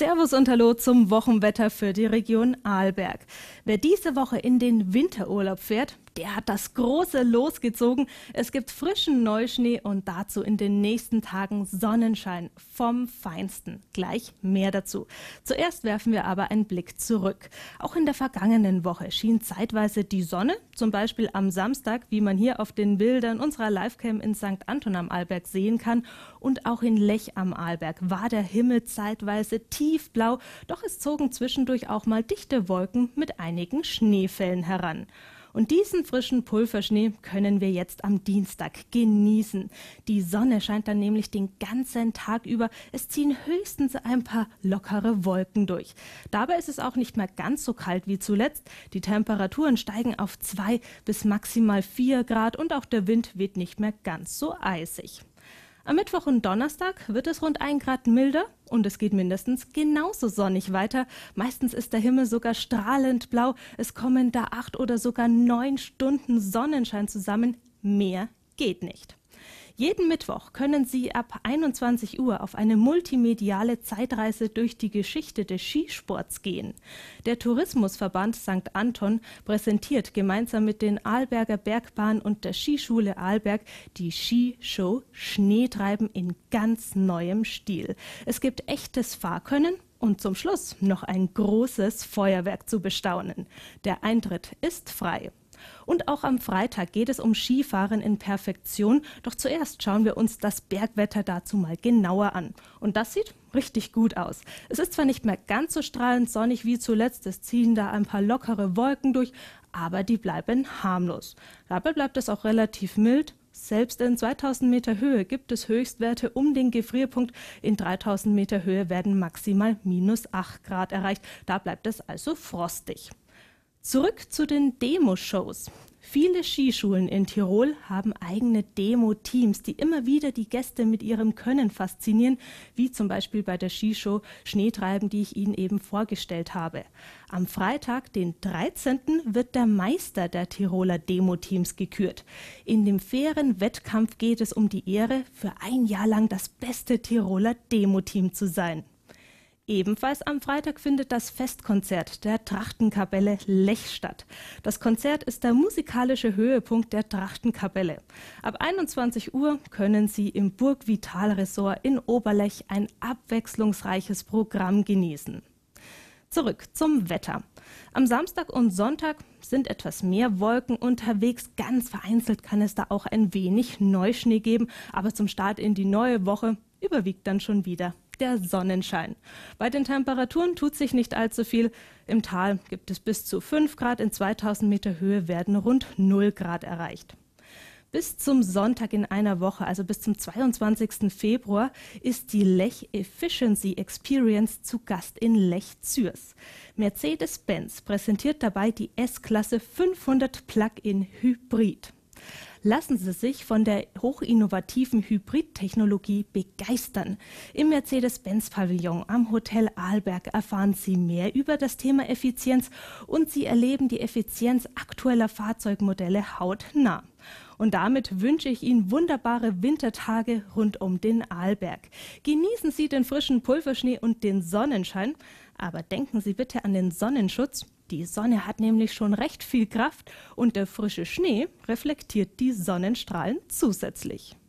Servus und Hallo zum Wochenwetter für die Region Arlberg. Wer diese Woche in den Winterurlaub fährt, der hat das große losgezogen. Es gibt frischen Neuschnee und dazu in den nächsten Tagen Sonnenschein vom Feinsten. Gleich mehr dazu. Zuerst werfen wir aber einen Blick zurück. Auch in der vergangenen Woche schien zeitweise die Sonne, zum Beispiel am Samstag, wie man hier auf den Bildern unserer Livecam in St. Anton am Arlberg sehen kann. Und auch in Lech am Arlberg war der Himmel zeitweise tiefblau, doch es zogen zwischendurch auch mal dichte Wolken mit einigen Schneefällen heran. Und diesen frischen Pulverschnee können wir jetzt am Dienstag genießen. Die Sonne scheint dann nämlich den ganzen Tag über. Es ziehen höchstens ein paar lockere Wolken durch. Dabei ist es auch nicht mehr ganz so kalt wie zuletzt. Die Temperaturen steigen auf zwei bis maximal vier Grad und auch der Wind weht nicht mehr ganz so eisig. Am Mittwoch und Donnerstag wird es rund ein Grad milder und es geht mindestens genauso sonnig weiter. Meistens ist der Himmel sogar strahlend blau. Es kommen da acht oder sogar neun Stunden Sonnenschein zusammen. Mehr geht nicht. Jeden Mittwoch können Sie ab 21 Uhr auf eine multimediale Zeitreise durch die Geschichte des Skisports gehen. Der Tourismusverband St. Anton präsentiert gemeinsam mit den Arlberger Bergbahn und der Skischule Arlberg die Skishow Schneetreiben in ganz neuem Stil. Es gibt echtes Fahrkönnen und zum Schluss noch ein großes Feuerwerk zu bestaunen. Der Eintritt ist frei. Und auch am Freitag geht es um Skifahren in Perfektion. Doch zuerst schauen wir uns das Bergwetter dazu mal genauer an. Und das sieht richtig gut aus. Es ist zwar nicht mehr ganz so strahlend sonnig wie zuletzt, es ziehen da ein paar lockere Wolken durch, aber die bleiben harmlos. Dabei bleibt es auch relativ mild. Selbst in 2000 Meter Höhe gibt es Höchstwerte um den Gefrierpunkt. In 3000 Meter Höhe werden maximal minus 8 Grad erreicht. Da bleibt es also frostig. Zurück zu den Demo-Shows. Viele Skischulen in Tirol haben eigene Demo-Teams, die immer wieder die Gäste mit ihrem Können faszinieren, wie zum Beispiel bei der Skishow Schneetreiben, die ich Ihnen eben vorgestellt habe. Am Freitag, den 13., wird der Meister der Tiroler Demo-Teams gekürt. In dem fairen Wettkampf geht es um die Ehre, für ein Jahr lang das beste Tiroler Demo-Team zu sein. Ebenfalls am Freitag findet das Festkonzert der Trachtenkapelle Lech statt. Das Konzert ist der musikalische Höhepunkt der Trachtenkapelle. Ab 21 Uhr können Sie im Burg Vital in Oberlech ein abwechslungsreiches Programm genießen. Zurück zum Wetter. Am Samstag und Sonntag sind etwas mehr Wolken unterwegs. Ganz vereinzelt kann es da auch ein wenig Neuschnee geben, aber zum Start in die neue Woche überwiegt dann schon wieder der Sonnenschein. Bei den Temperaturen tut sich nicht allzu viel. Im Tal gibt es bis zu 5 Grad, in 2000 Meter Höhe werden rund 0 Grad erreicht. Bis zum Sonntag in einer Woche, also bis zum 22. Februar, ist die Lech Efficiency Experience zu Gast in Lech Zürs. Mercedes-Benz präsentiert dabei die S-Klasse 500 Plug-in Hybrid lassen Sie sich von der hochinnovativen Hybridtechnologie begeistern. Im Mercedes-Benz-Pavillon am Hotel Arlberg erfahren Sie mehr über das Thema Effizienz und Sie erleben die Effizienz aktueller Fahrzeugmodelle hautnah. Und damit wünsche ich Ihnen wunderbare Wintertage rund um den Arlberg. Genießen Sie den frischen Pulverschnee und den Sonnenschein. Aber denken Sie bitte an den Sonnenschutz. Die Sonne hat nämlich schon recht viel Kraft und der frische Schnee reflektiert die Sonnenstrahlen zusätzlich.